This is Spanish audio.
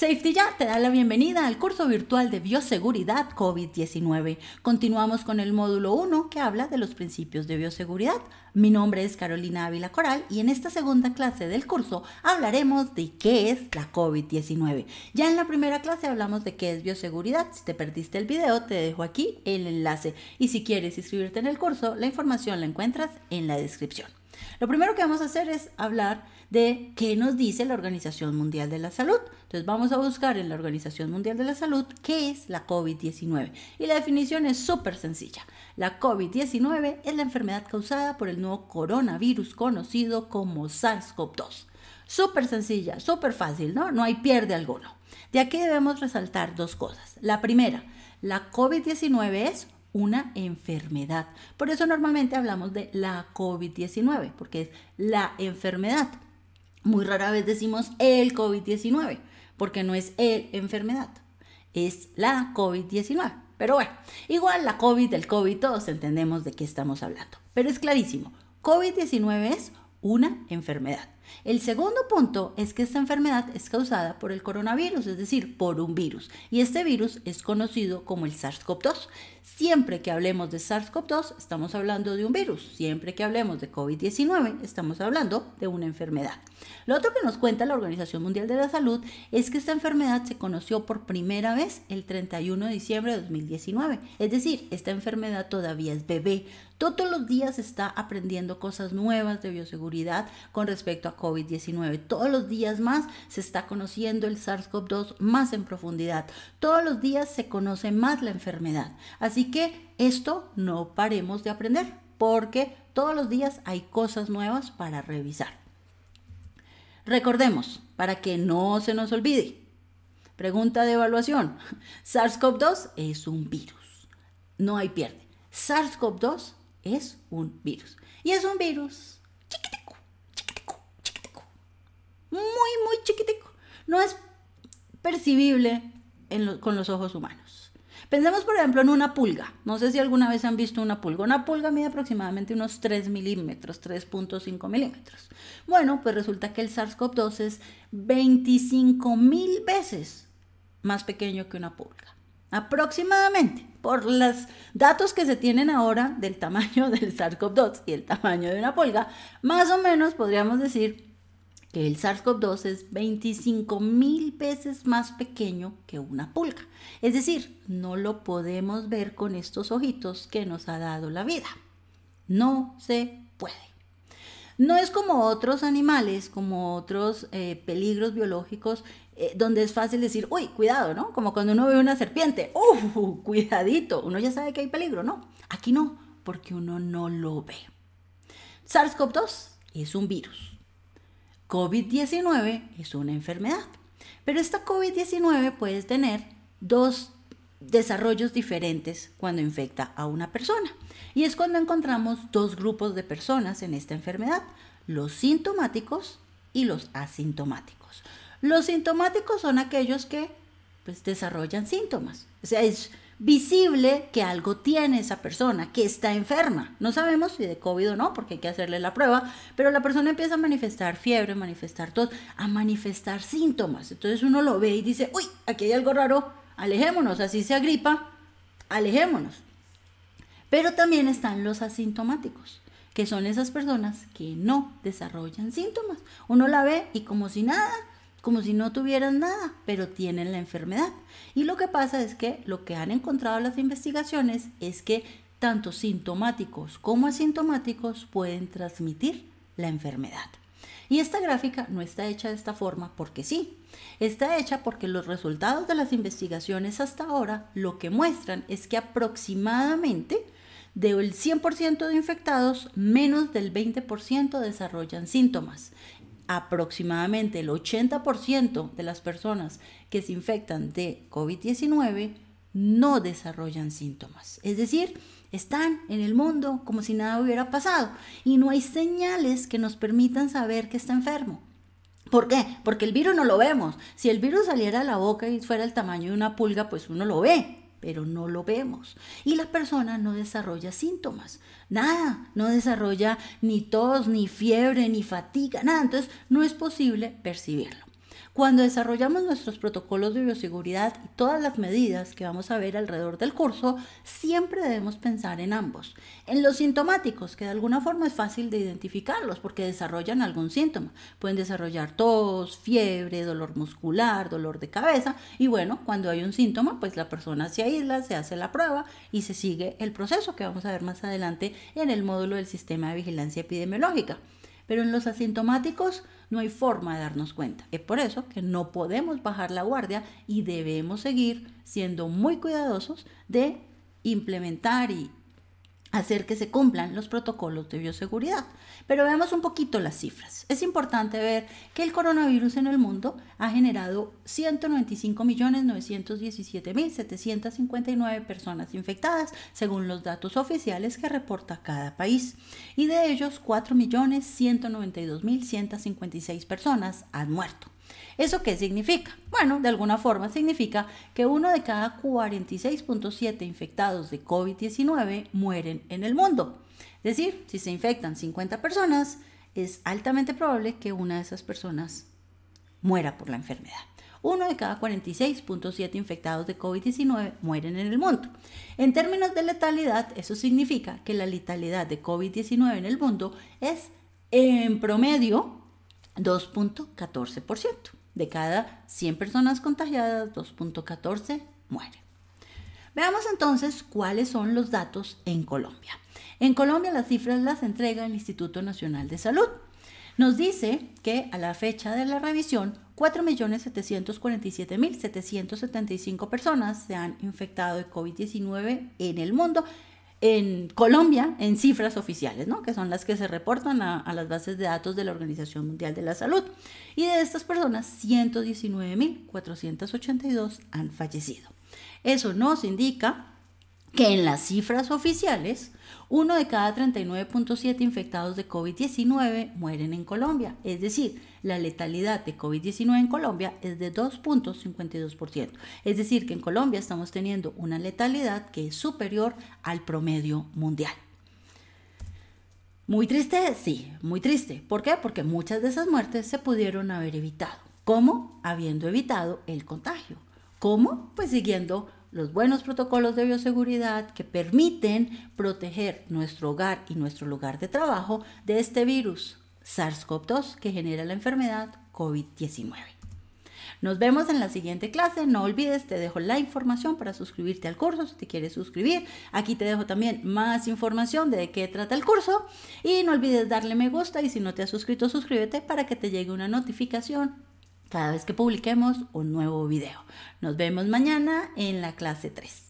SafetyYa te da la bienvenida al curso virtual de bioseguridad COVID-19. Continuamos con el módulo 1 que habla de los principios de bioseguridad. Mi nombre es Carolina Ávila Coral y en esta segunda clase del curso hablaremos de qué es la COVID-19. Ya en la primera clase hablamos de qué es bioseguridad. Si te perdiste el video, te dejo aquí el enlace y si quieres inscribirte en el curso, la información la encuentras en la descripción. Lo primero que vamos a hacer es hablar de qué nos dice la Organización Mundial de la Salud. Entonces vamos a buscar en la Organización Mundial de la Salud qué es la COVID-19. Y la definición es súper sencilla. La COVID-19 es la enfermedad causada por el nuevo coronavirus conocido como SARS-CoV-2. Súper sencilla, súper fácil, ¿no? No hay pierde alguno. De aquí debemos resaltar dos cosas. La primera, la COVID-19 es una enfermedad. Por eso normalmente hablamos de la COVID-19, porque es la enfermedad. Muy rara vez decimos el COVID-19, porque no es el enfermedad, es la COVID-19. Pero bueno, igual la COVID, el COVID, todos entendemos de qué estamos hablando. Pero es clarísimo, COVID-19 es una enfermedad. El segundo punto es que esta enfermedad es causada por el coronavirus, es decir, por un virus. Y este virus es conocido como el SARS-CoV-2. Siempre que hablemos de SARS-CoV-2 estamos hablando de un virus. Siempre que hablemos de COVID-19 estamos hablando de una enfermedad. Lo otro que nos cuenta la Organización Mundial de la Salud es que esta enfermedad se conoció por primera vez el 31 de diciembre de 2019. Es decir, esta enfermedad todavía es bebé. Todos los días está aprendiendo cosas nuevas de bioseguridad con respecto a COVID-19. Todos los días más se está conociendo el SARS-CoV-2 más en profundidad. Todos los días se conoce más la enfermedad. Así que esto no paremos de aprender porque todos los días hay cosas nuevas para revisar. Recordemos, para que no se nos olvide. Pregunta de evaluación. SARS-CoV-2 es un virus. No hay pierde. SARS-CoV-2 es un virus. Y es un virus muy, muy chiquitico. No es percibible con los ojos humanos. Pensemos, por ejemplo, en una pulga. No sé si alguna vez han visto una pulga. Una pulga mide aproximadamente unos 3 milímetros, 3.5 milímetros. Bueno, pues resulta que el SARS-CoV-2 es 25 mil veces más pequeño que una pulga. Aproximadamente, por los datos que se tienen ahora del tamaño del SARS-CoV-2 y el tamaño de una pulga, más o menos podríamos decir que el SARS-CoV-2 es 25 mil veces más pequeño que una pulga. Es decir, no lo podemos ver con estos ojitos que nos ha dado la vida. No se puede. No es como otros animales, como otros eh, peligros biológicos, eh, donde es fácil decir, uy, cuidado, ¿no? Como cuando uno ve una serpiente, uff, cuidadito, uno ya sabe que hay peligro, ¿no? Aquí no, porque uno no lo ve. SARS-CoV-2 es un virus COVID-19 es una enfermedad, pero esta COVID-19 puede tener dos desarrollos diferentes cuando infecta a una persona. Y es cuando encontramos dos grupos de personas en esta enfermedad, los sintomáticos y los asintomáticos. Los sintomáticos son aquellos que pues desarrollan síntomas. O sea, es visible que algo tiene esa persona, que está enferma. No sabemos si de COVID o no, porque hay que hacerle la prueba, pero la persona empieza a manifestar fiebre, a manifestar tos, a manifestar síntomas. Entonces uno lo ve y dice, uy, aquí hay algo raro, alejémonos, así se agripa, alejémonos. Pero también están los asintomáticos, que son esas personas que no desarrollan síntomas. Uno la ve y como si nada, como si no tuvieran nada, pero tienen la enfermedad. Y lo que pasa es que lo que han encontrado las investigaciones es que tanto sintomáticos como asintomáticos pueden transmitir la enfermedad. Y esta gráfica no está hecha de esta forma porque sí, está hecha porque los resultados de las investigaciones hasta ahora lo que muestran es que aproximadamente del 100% de infectados, menos del 20% desarrollan síntomas aproximadamente el 80% de las personas que se infectan de COVID-19 no desarrollan síntomas. Es decir, están en el mundo como si nada hubiera pasado y no hay señales que nos permitan saber que está enfermo. ¿Por qué? Porque el virus no lo vemos. Si el virus saliera a la boca y fuera el tamaño de una pulga, pues uno lo ve pero no lo vemos. Y la persona no desarrolla síntomas, nada, no desarrolla ni tos, ni fiebre, ni fatiga, nada. Entonces no es posible percibirlo. Cuando desarrollamos nuestros protocolos de bioseguridad y todas las medidas que vamos a ver alrededor del curso, siempre debemos pensar en ambos. En los sintomáticos, que de alguna forma es fácil de identificarlos porque desarrollan algún síntoma. Pueden desarrollar tos, fiebre, dolor muscular, dolor de cabeza. Y bueno, cuando hay un síntoma, pues la persona se aísla, se hace la prueba y se sigue el proceso que vamos a ver más adelante en el módulo del sistema de vigilancia epidemiológica. Pero en los asintomáticos, no hay forma de darnos cuenta. Es por eso que no podemos bajar la guardia y debemos seguir siendo muy cuidadosos de implementar y, hacer que se cumplan los protocolos de bioseguridad. Pero veamos un poquito las cifras. Es importante ver que el coronavirus en el mundo ha generado 195.917.759 personas infectadas, según los datos oficiales que reporta cada país. Y de ellos, 4.192.156 personas han muerto. ¿Eso qué significa? Bueno, de alguna forma significa que uno de cada 46.7 infectados de COVID-19 mueren en el mundo. Es decir, si se infectan 50 personas, es altamente probable que una de esas personas muera por la enfermedad. Uno de cada 46.7 infectados de COVID-19 mueren en el mundo. En términos de letalidad, eso significa que la letalidad de COVID-19 en el mundo es en promedio 2.14%. De cada 100 personas contagiadas, 2.14 mueren. Veamos entonces cuáles son los datos en Colombia. En Colombia las cifras las entrega el Instituto Nacional de Salud. Nos dice que a la fecha de la revisión, 4.747.775 personas se han infectado de COVID-19 en el mundo en Colombia en cifras oficiales, ¿no? que son las que se reportan a, a, las bases de datos de la Organización Mundial de la Salud. Y de estas personas, 119.482 han fallecido. Eso nos indica que en las cifras oficiales, uno de cada 39.7 infectados de COVID-19 mueren en Colombia. Es decir, la letalidad de COVID-19 en Colombia es de 2.52%. Es decir, que en Colombia estamos teniendo una letalidad que es superior al promedio mundial. Muy triste, sí, muy triste. ¿Por qué? Porque muchas de esas muertes se pudieron haber evitado. ¿Cómo? Habiendo evitado el contagio. ¿Cómo? Pues siguiendo los buenos protocolos de bioseguridad que permiten proteger nuestro hogar y nuestro lugar de trabajo de este virus SARS-CoV-2 que genera la enfermedad COVID-19. Nos vemos en la siguiente clase. No olvides, te dejo la información para suscribirte al curso si te quieres suscribir. Aquí te dejo también más información de qué trata el curso. Y no olvides darle me gusta y si no te has suscrito, suscríbete para que te llegue una notificación cada vez que publiquemos un nuevo video. Nos vemos mañana en la clase 3.